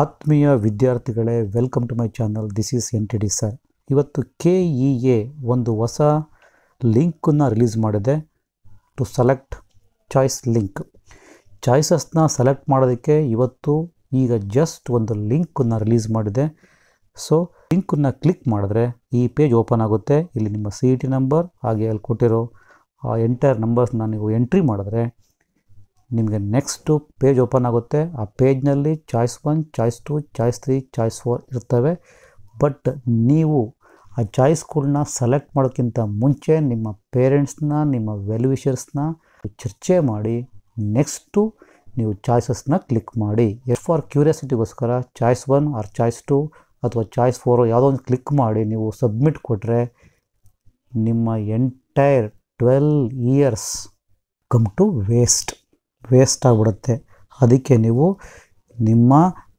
ಆತ್ಮೀಯ ವಿದ್ಯಾರ್ಥಿಗಳೇ welcome to my channel this is N T D sir ಇವತ್ತು K E A ಒಂದು ಹೊಸ ಲಿಂಕನ್ನು ರಿಲೀಸ್ ಮಾಡಿದೆ ಟು ಸೆಲೆಕ್ಟ್ ಚಾಯ್ಸ್ ಲಿಂಕ್ ಚಾಯ್ಸಸ್ನ ಸೆಲೆಕ್ಟ್ ಮಾಡೋದಕ್ಕೆ ಇವತ್ತು ಈಗ ಜಸ್ಟ್ ಒಂದು ಲಿಂಕನ್ನು ರಿಲೀಸ್ ಮಾಡಿದೆ ಸೊ ಲಿಂಕನ್ನು ಕ್ಲಿಕ್ ಮಾಡಿದ್ರೆ ಈ ಪೇಜ್ ಓಪನ್ ಆಗುತ್ತೆ ಇಲ್ಲಿ ನಿಮ್ಮ ಸಿ ಇ ಟಿ ನಂಬರ್ ಹಾಗೆ ಅಲ್ಲಿ ಕೊಟ್ಟಿರೋ ಆ ಎಂಟೈರ್ ನಂಬರ್ಸ್ನ ನೀವು ಎಂಟ್ರಿ ಮಾಡಿದ್ರೆ ನಿಮಗೆ ನೆಕ್ಸ್ಟು ಪೇಜ್ ಓಪನ್ ಆಗುತ್ತೆ ಆ ಪೇಜ್ನಲ್ಲಿ choice one choice two choice three choice four ಇರ್ತವೆ ಬಟ್ ನೀವು ಆ ಚಾಯ್ಸ್ಗಳನ್ನ ಸೆಲೆಕ್ಟ್ ಮಾಡೋಕ್ಕಿಂತ ಮುಂಚೆ ನಿಮ್ಮ ಪೇರೆಂಟ್ಸ್ನ ನಿಮ್ಮ ವೆಲ್ಯೂಷರ್ಸ್ನ ಚರ್ಚೆ ಮಾಡಿ ನೆಕ್ಸ್ಟು ನೀವು ಚಾಯ್ಸಸ್ನ ಕ್ಲಿಕ್ ಮಾಡಿ ಎಫ್ ಫಾರ್ ಕ್ಯೂರಿಯಾಸಿಟಿಗೋಸ್ಕರ choice one or choice two ಅಥವಾ ಚಾಯ್ಸ್ ಫೋರ್ ಯಾವುದೋ ಒಂದು ಕ್ಲಿಕ್ ಮಾಡಿ ನೀವು ಸಬ್ಮಿಟ್ ಕೊಟ್ಟರೆ ನಿಮ್ಮ entire twelve years come to waste waste ಆಗಿಬಿಡುತ್ತೆ ಅದಕ್ಕೆ ನೀವು ನಿಮ್ಮ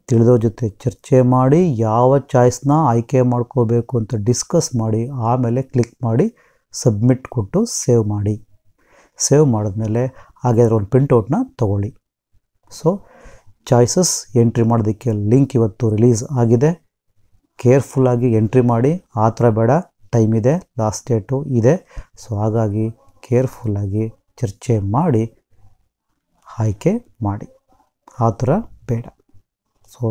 ತಿಳಿದವ್ರ ಜೊತೆ ಚರ್ಚೆ ಮಾಡಿ ಯಾವ ಚಾಯ್ಸ್ನ ಆಯ್ಕೆ ಮಾಡ್ಕೋಬೇಕು ಅಂತ ಡಿಸ್ಕಸ್ ಮಾಡಿ ಆಮೇಲೆ ಕ್ಲಿಕ್ ಮಾಡಿ ಸಬ್ಮಿಟ್ ಕೊಟ್ಟು ಸೇವ್ ಮಾಡಿ ಸೇವ್ ಮಾಡಿದ್ಮೇಲೆ ಹಾಗಾದ್ರೆ ಒಂದು ಪ್ರಿಂಟೌಟ್ನ ತಗೊಳ್ಳಿ ಸೊ ಚಾಯ್ಸಸ್ ಎಂಟ್ರಿ ಮಾಡೋದಕ್ಕೆ ಲಿಂಕ್ ಇವತ್ತು ರಿಲೀಸ್ ಆಗಿದೆ ಕೇರ್ಫುಲ್ಲಾಗಿ ಎಂಟ್ರಿ ಮಾಡಿ ಆ ಥರ ಬೇಡ ಟೈಮ್ ಇದೆ ಲಾಸ್ಟ್ ಡೇಟು ಇದೆ ಸೊ ಹಾಗಾಗಿ ಕೇರ್ಫುಲ್ಲಾಗಿ ಚರ್ಚೆ ಮಾಡಿ ಆಯ್ಕೆ ಮಾಡಿ ಆ ಥರ ಬೇಡ ಸೊ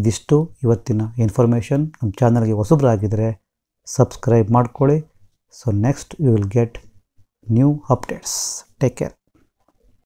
ಇದಿಷ್ಟು ಇವತ್ತಿನ ಇನ್ಫಾರ್ಮೇಷನ್ ನಮ್ಮ ಚಾನಲ್ಗೆ ಹೊಸಬ್ರಾಗಿದ್ದರೆ ಸಬ್ಸ್ಕ್ರೈಬ್ ಮಾಡ್ಕೊಳ್ಳಿ so next you will get new updates take care